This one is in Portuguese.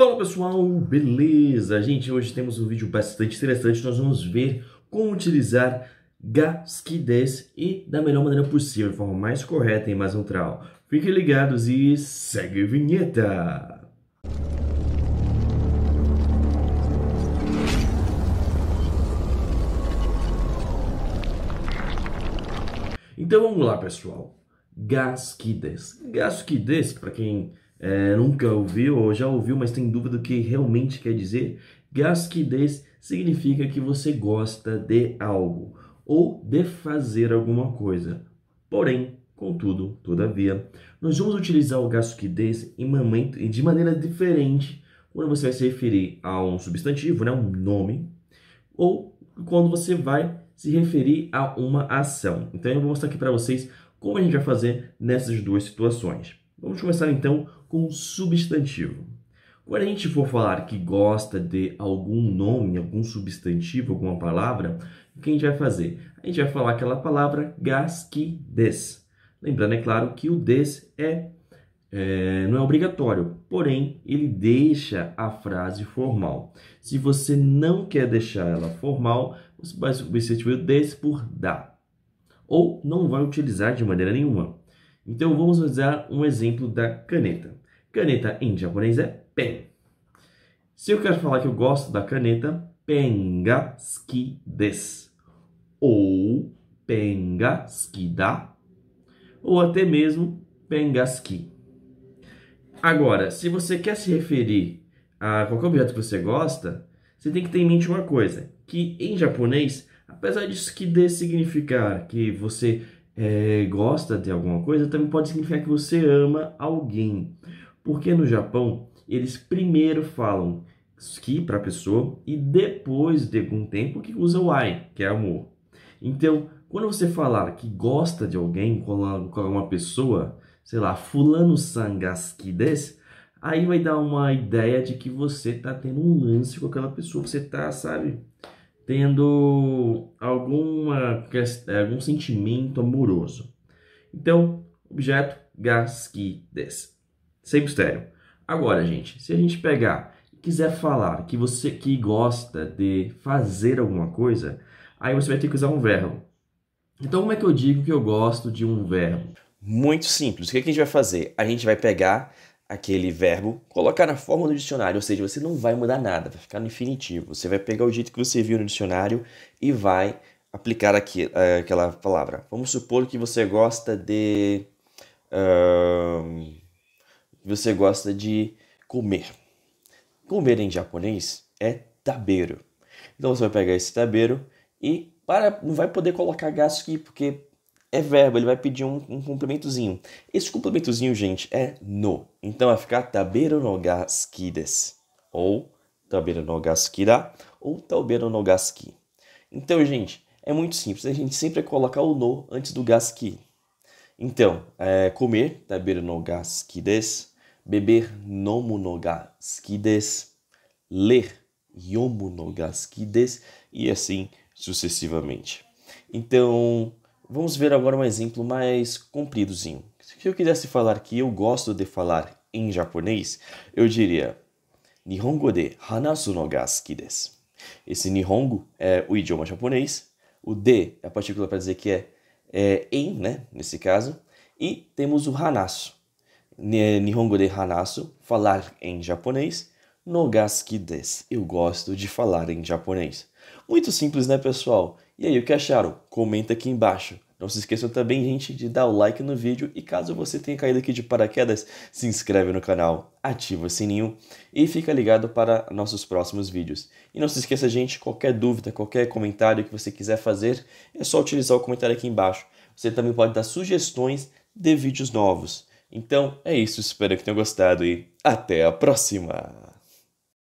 Fala pessoal, beleza? Gente, hoje temos um vídeo bastante interessante. Nós vamos ver como utilizar GASQ10 e da melhor maneira possível, de forma mais correta e mais neutral. Fiquem ligados e segue a vinheta! Então vamos lá pessoal, GASQ10. 10 para quem é, nunca ouviu ou já ouviu, mas tem dúvida do que realmente quer dizer, gasquidez significa que você gosta de algo ou de fazer alguma coisa. Porém, contudo, todavia, nós vamos utilizar o gasquidez em momento, de maneira diferente quando você vai se referir a um substantivo, né, um nome, ou quando você vai se referir a uma ação. Então eu vou mostrar aqui para vocês como a gente vai fazer nessas duas situações. Vamos começar então com o substantivo. Quando a gente for falar que gosta de algum nome, algum substantivo, alguma palavra, o que a gente vai fazer? A gente vai falar aquela palavra gás que des. Lembrando, é claro, que o des é, é, não é obrigatório, porém, ele deixa a frase formal. Se você não quer deixar ela formal, você vai substituir o des por da. Ou não vai utilizar de maneira nenhuma. Então vamos usar um exemplo da caneta. Caneta em japonês é pen. Se eu quero falar que eu gosto da caneta, penga suki Ou penga suki da. Ou até mesmo penga suki. Agora, se você quer se referir a qualquer objeto que você gosta, você tem que ter em mente uma coisa, que em japonês, apesar de que de significar que você é, gosta de alguma coisa, também pode significar que você ama alguém. Porque no Japão, eles primeiro falam ki para a pessoa e depois de algum tempo que usa o ai, que é amor. Então, quando você falar que gosta de alguém, com é uma pessoa, sei lá, fulano sangaski des, aí vai dar uma ideia de que você tá tendo um lance com aquela pessoa, você tá, sabe, tendo alguma é, algum sentimento amoroso. Então, objeto gasquides. Sem mistério. Agora, gente, se a gente pegar e quiser falar que você que gosta de fazer alguma coisa, aí você vai ter que usar um verbo. Então, como é que eu digo que eu gosto de um verbo? Muito simples. O que, é que a gente vai fazer? A gente vai pegar aquele verbo, colocar na forma do dicionário, ou seja, você não vai mudar nada, vai ficar no infinitivo. Você vai pegar o jeito que você viu no dicionário e vai aplicar aqui, eh, aquela palavra. Vamos supor que você gosta de. você gosta de comer. Comer em japonês é tabeiro. Então você vai pegar esse tabeiro e para, não vai poder colocar gasto aqui, porque é verbo, ele vai pedir um, um complementozinho. Esse complementozinho, gente, é no. Então vai ficar tabeiro no gasquides, ou tabeiro no gasquida, ou tabeiro no gasqui. Então, gente, é muito simples, a gente sempre coloca o no antes do gasqui. Então, é, comer, tabeiro no gasquides, beber, nomu no gasquides, ler, yomu no gasquides, e assim sucessivamente. Então, Vamos ver agora um exemplo mais compridozinho. Se eu quisesse falar que eu gosto de falar em japonês, eu diria Nihongo de hanasu no ga suki desu. Esse Nihongo é o idioma japonês, o de é a partícula para dizer que é, é em, né, nesse caso, e temos o hanasu. Nihongo de hanasu, falar em japonês, no ga suki desu. Eu gosto de falar em japonês. Muito simples, né, pessoal? E aí, o que acharam? Comenta aqui embaixo. Não se esqueçam também, gente, de dar o like no vídeo e caso você tenha caído aqui de paraquedas, se inscreve no canal, ativa o sininho e fica ligado para nossos próximos vídeos. E não se esqueça, gente, qualquer dúvida, qualquer comentário que você quiser fazer, é só utilizar o comentário aqui embaixo. Você também pode dar sugestões de vídeos novos. Então é isso, espero que tenham gostado e até a próxima!